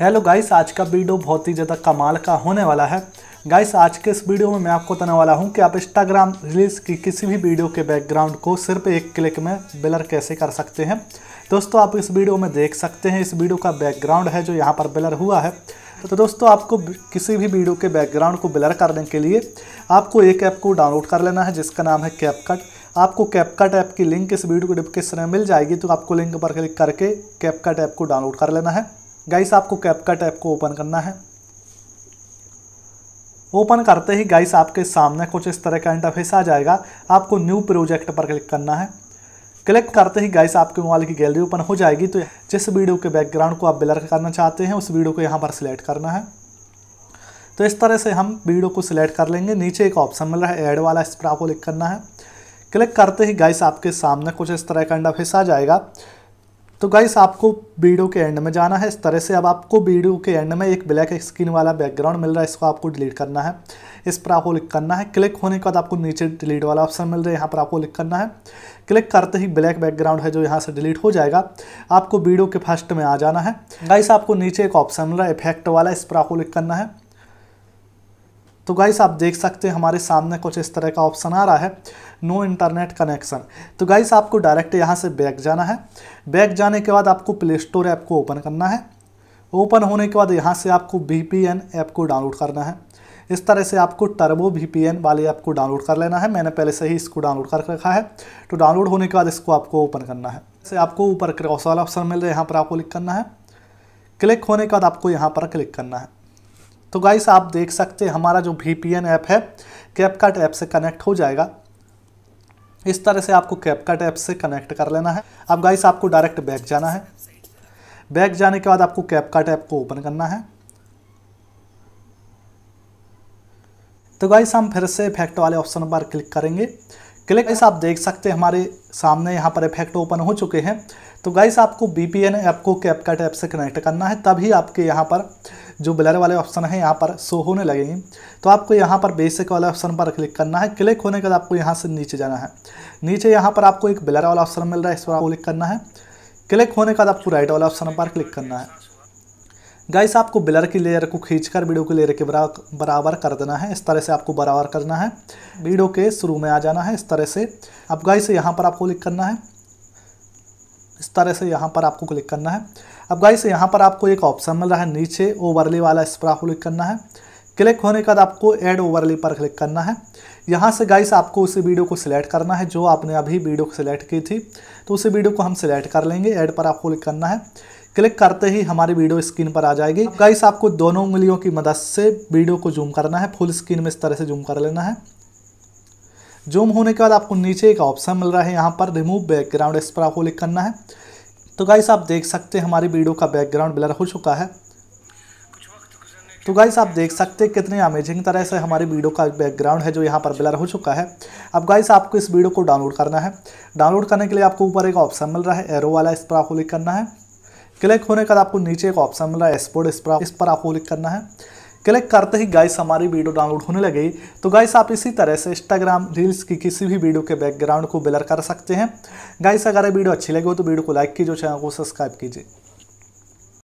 hello guys आज का video बहुत ही ज़्यादा कमाल का होने वाला है गाइस आज के इस वीडियो में मैं आपको बताने वाला हूं कि आप इंस्टाग्राम रील्स की किसी भी वीडियो के बैकग्राउंड को सिर्फ एक क्लिक में बिलर कैसे कर सकते हैं दोस्तों आप इस वीडियो में देख सकते हैं इस वीडियो का बैकग्राउंड है जो यहाँ पर बिलर हुआ है तो दोस्तों आपको किसी भी वीडियो के बैकग्राउंड को बिलर करने के लिए आपको एक ऐप को डाउनलोड कर लेना है जिसका नाम है कैपकट आपको कैपकट ऐप की लिंक इस वीडियो को डिस्क्रिप्शन में मिल जाएगी तो आपको लिंक पर क्लिक करके कैपकट ऐप को डाउनलोड कर लेना है गाइस आपको कैपकट ऐप को ओपन करना है ओपन करते ही गाइस आपके सामने कुछ इस तरह का इंटरफेस आ जाएगा आपको न्यू प्रोजेक्ट पर क्लिक करना है क्लिक करते ही गाइस आपके मोबाइल की गैलरी ओपन हो जाएगी तो जिस वीडियो के बैकग्राउंड को आप ब्लर करना चाहते हैं उस वीडियो को यहाँ पर सिलेक्ट करना है तो इस तरह से हम वीडियो को सिलेक्ट कर लेंगे नीचे एक ऑप्शन मिल रहा है एड वाला इस पर आपको क्लिक करना है क्लिक करते ही गाइस आपके सामने कुछ इस तरह का इंटरफेस आ जाएगा तो गाइस आपको वीडियो के एंड में जाना है इस तरह से अब आपको वीडियो के एंड में एक ब्लैक स्क्रीन वाला बैकग्राउंड मिल रहा है इसको आपको डिलीट करना है इस पर आपको क्लिक करना है क्लिक होने के बाद आपको नीचे डिलीट वाला ऑप्शन मिल रहा है यहाँ पर आपको क्लिक करना है क्लिक करते ही ब्लैक बैकग्राउंड है जो यहाँ से डिलीट हो जाएगा आपको वीडियो के फर्स्ट में आ जाना है गाइस आपको नीचे एक ऑप्शन मिल रहा है इफेक्ट वाला इस पर आपको क्लिक करना है तो गाइस आप देख सकते हैं हमारे सामने कुछ इस तरह का ऑप्शन आ रहा है नो इंटरनेट कनेक्शन तो गाइस आपको डायरेक्ट यहाँ से बैक जाना है बैक जाने के बाद आपको प्ले स्टोर ऐप को ओपन करना है ओपन होने के बाद यहाँ से आपको वी ऐप को डाउनलोड करना है इस तरह से आपको टर्बो वी वाले ऐप को डाउनलोड कर लेना है मैंने पहले से ही इसको डाउनलोड कर रखा है तो डाउनलोड होने के बाद इसको आपको ओपन करना है से आपको ऊपर क्रॉस वाला ऑप्शन मिल रहा है यहाँ पर आपको क्लिक करना है क्लिक होने के बाद आपको यहाँ पर क्लिक करना है तो गाइस आप देख सकते हैं हमारा जो वी ऐप है कैपकाट ऐप से कनेक्ट हो जाएगा इस तरह से आपको कैपकट ऐप से कनेक्ट कर लेना है अब गाइस आपको डायरेक्ट बैक जाना है बैक जाने के बाद आपको कैपकट ऐप को ओपन करना है तो गाइस हम फिर से इफेक्ट वाले ऑप्शन पर क्लिक करेंगे क्लिक गाइस आप देख सकते हैं हमारे सामने यहाँ पर इफेक्ट ओपन हो चुके हैं तो गाइस आपको बी पी एन ऐप को कैपकट ऐप से कनेक्ट करना है तभी आपके यहाँ पर जो ब्लर वाले ऑप्शन हैं यहाँ पर शो होने लगेंगे तो आपको यहाँ पर बेसिक वाले ऑप्शन पर क्लिक करना है क्लिक होने के बाद आपको यहाँ से नीचे जाना है नीचे यहाँ पर आपको एक ब्लर वाला ऑप्शन मिल रहा है इस पर आपको क्लिक करना है क्लिक होने के बाद आपको राइट वाला ऑप्शन पर क्लिक करना है गाइस आपको ब्लर की लेयर को खींचकर वीडियो की लेयर के बराबर कर देना है इस तरह से आपको बराबर करना है वीडियो के शुरू में आ जाना है इस तरह से अब गाइस यहाँ पर आपको क्लिक करना है इस तरह से यहाँ पर आपको क्लिक करना है अब गाइस यहाँ पर आपको एक ऑप्शन मिल रहा है नीचे ओवरले वाला इस पर आपको क्लिक करना है क्लिक होने के बाद आपको एड ओवरली पर क्लिक करना है यहाँ से गाइस आपको उसी वीडियो को सिलेक्ट करना है जो आपने अभी वीडियो को सिलेक्ट की थी तो उसी वीडियो को हम सिलेक्ट कर लेंगे ऐड पर आपको क्लिक करना है क्लिक करते ही हमारी वीडियो स्क्रीन पर आ जाएगी गाइस आपको दोनों उंगलियों की मदद से वीडियो को जूम करना है फुल स्क्रीन में इस तरह से जूम कर लेना है जूम होने के बाद आपको नीचे एक ऑप्शन मिल रहा है यहाँ पर रिमूव बैकग्राउंड इस पर आपको क्लिक करना है तो गाइस आप देख सकते हैं हमारी वीडियो का बैकग्राउंड ब्लर हो चुका है तो गाइस आप देख सकते हैं कितने अमेजिंग तरह से हमारी वीडियो का बैकग्राउंड है जो यहाँ पर ब्लर हो चुका है अब गाइस आपको इस वीडियो को डाउनलोड करना है डाउनलोड करने के लिए आपको ऊपर एक ऑप्शन मिल रहा है एरो वाला इस पर आपको क्लिक करना है क्लिक होने के बाद आपको नीचे एक ऑप्शन मिल रहा है एक्सपोर्ट इस पर इस पर आपको क्लिक करना है क्लिक करते ही गाइस हमारी वीडियो डाउनलोड होने लगी तो गाइस आप इसी तरह से इंस्टाग्राम रील्स की किसी भी वीडियो के बैकग्राउंड को ब्लर कर सकते हैं गाइस अगर ये वीडियो अच्छी लगी हो तो वीडियो को लाइक कीजिए चैनल को सब्सक्राइब कीजिए